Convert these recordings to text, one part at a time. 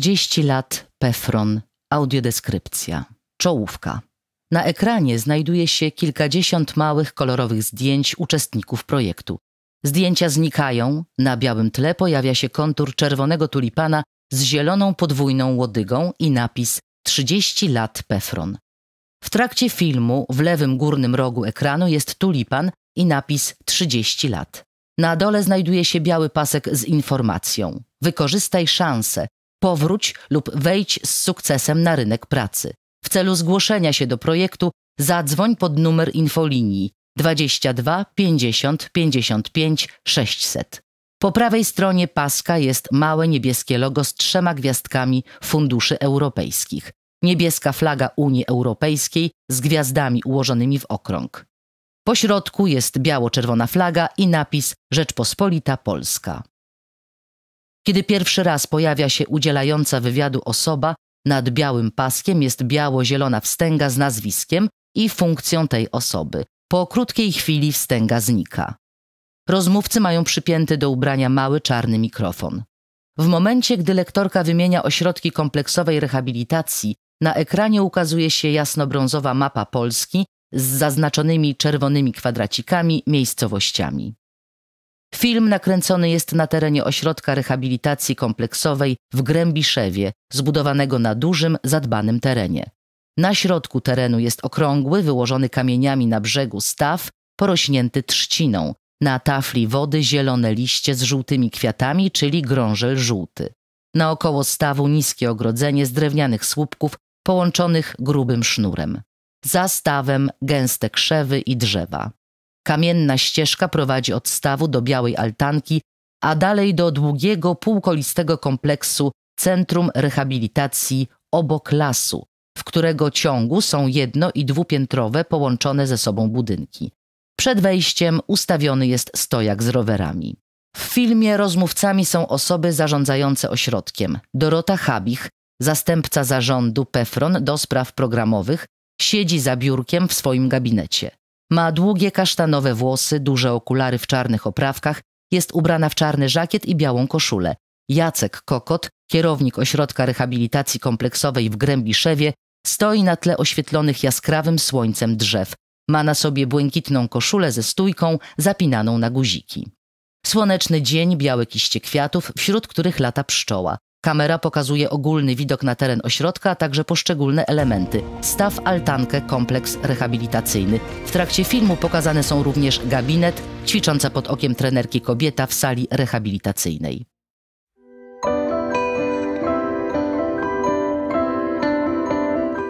30 lat Pefron, audiodeskrypcja, czołówka. Na ekranie znajduje się kilkadziesiąt małych kolorowych zdjęć uczestników projektu. Zdjęcia znikają, na białym tle pojawia się kontur czerwonego tulipana z zieloną podwójną łodygą i napis 30 lat Pefron. W trakcie filmu w lewym górnym rogu ekranu jest tulipan i napis 30 lat. Na dole znajduje się biały pasek z informacją. Wykorzystaj szansę powróć lub wejdź z sukcesem na rynek pracy. W celu zgłoszenia się do projektu zadzwoń pod numer infolinii 22 50 55 600. Po prawej stronie paska jest małe niebieskie logo z trzema gwiazdkami funduszy europejskich. Niebieska flaga Unii Europejskiej z gwiazdami ułożonymi w okrąg. Po środku jest biało-czerwona flaga i napis Rzeczpospolita Polska. Kiedy pierwszy raz pojawia się udzielająca wywiadu osoba, nad białym paskiem jest biało-zielona wstęga z nazwiskiem i funkcją tej osoby. Po krótkiej chwili wstęga znika. Rozmówcy mają przypięty do ubrania mały czarny mikrofon. W momencie, gdy lektorka wymienia ośrodki kompleksowej rehabilitacji, na ekranie ukazuje się jasnobrązowa mapa Polski z zaznaczonymi czerwonymi kwadracikami miejscowościami. Film nakręcony jest na terenie ośrodka rehabilitacji kompleksowej w Grębiszewie, zbudowanego na dużym, zadbanym terenie. Na środku terenu jest okrągły, wyłożony kamieniami na brzegu staw, porośnięty trzciną. Na tafli wody zielone liście z żółtymi kwiatami, czyli grążel żółty. Naokoło stawu niskie ogrodzenie z drewnianych słupków połączonych grubym sznurem. Za stawem gęste krzewy i drzewa. Kamienna ścieżka prowadzi od stawu do białej altanki, a dalej do długiego, półkolistego kompleksu Centrum Rehabilitacji obok lasu, w którego ciągu są jedno i dwupiętrowe połączone ze sobą budynki. Przed wejściem ustawiony jest stojak z rowerami. W filmie rozmówcami są osoby zarządzające ośrodkiem. Dorota Habich, zastępca zarządu PEFRON do spraw programowych, siedzi za biurkiem w swoim gabinecie. Ma długie kasztanowe włosy, duże okulary w czarnych oprawkach, jest ubrana w czarny żakiet i białą koszulę. Jacek Kokot, kierownik ośrodka rehabilitacji kompleksowej w Grębiszewie, stoi na tle oświetlonych jaskrawym słońcem drzew. Ma na sobie błękitną koszulę ze stójką zapinaną na guziki. Słoneczny dzień, białe kiście kwiatów, wśród których lata pszczoła. Kamera pokazuje ogólny widok na teren ośrodka, a także poszczególne elementy. Staw, altankę, kompleks rehabilitacyjny. W trakcie filmu pokazane są również gabinet, ćwicząca pod okiem trenerki kobieta w sali rehabilitacyjnej.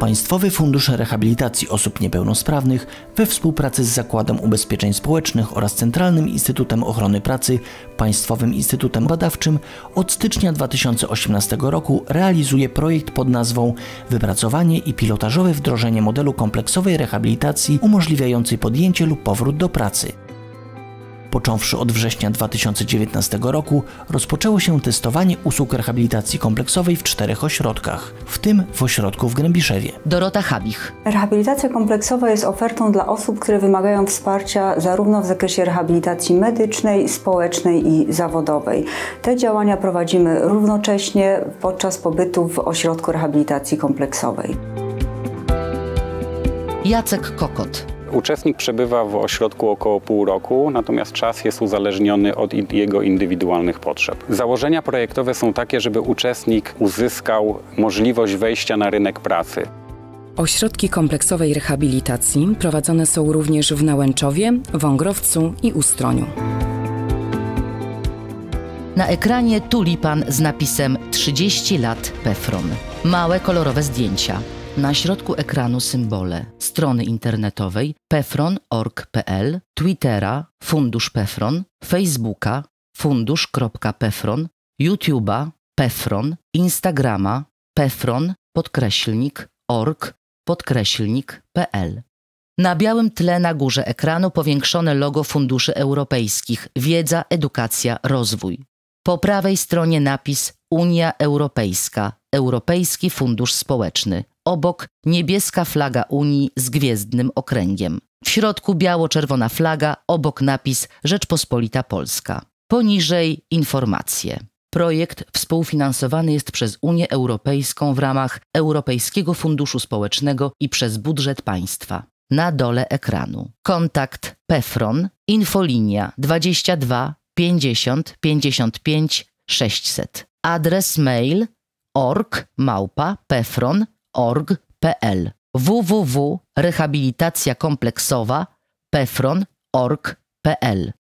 Państwowy Fundusz Rehabilitacji Osób Niepełnosprawnych we współpracy z Zakładem Ubezpieczeń Społecznych oraz Centralnym Instytutem Ochrony Pracy, Państwowym Instytutem Badawczym od stycznia 2018 roku realizuje projekt pod nazwą Wypracowanie i pilotażowe wdrożenie modelu kompleksowej rehabilitacji umożliwiającej podjęcie lub powrót do pracy. Począwszy od września 2019 roku, rozpoczęło się testowanie usług rehabilitacji kompleksowej w czterech ośrodkach, w tym w ośrodku w Grębiszewie. Dorota Habich. Rehabilitacja kompleksowa jest ofertą dla osób, które wymagają wsparcia zarówno w zakresie rehabilitacji medycznej, społecznej i zawodowej. Te działania prowadzimy równocześnie podczas pobytu w ośrodku rehabilitacji kompleksowej. Jacek Kokot Uczestnik przebywa w ośrodku około pół roku, natomiast czas jest uzależniony od jego indywidualnych potrzeb. Założenia projektowe są takie, żeby uczestnik uzyskał możliwość wejścia na rynek pracy. Ośrodki kompleksowej rehabilitacji prowadzone są również w Nałęczowie, Wągrowcu i Ustroniu. Na ekranie tulipan z napisem 30 lat Pefron. Małe kolorowe zdjęcia. Na środku ekranu symbole strony internetowej pefron.org.pl, Twittera Fundusz Pefron, Facebooka fundusz.pefron, YouTube'a Pefron, Instagrama Pefron podkreślnik org podkreślnik pl. Na białym tle na górze ekranu powiększone logo funduszy europejskich Wiedza, Edukacja, Rozwój. Po prawej stronie napis Unia Europejska, Europejski Fundusz Społeczny, obok niebieska flaga Unii z gwiezdnym okręgiem. W środku biało-czerwona flaga, obok napis Rzeczpospolita Polska. Poniżej informacje. Projekt współfinansowany jest przez Unię Europejską w ramach Europejskiego Funduszu Społecznego i przez budżet państwa. Na dole ekranu. Kontakt PEFRON, infolinia 22 50 55 600. Adres mail org małpa pefron pefron.org.pl www.rehabilitacjakompleksowa.pefron.org.pl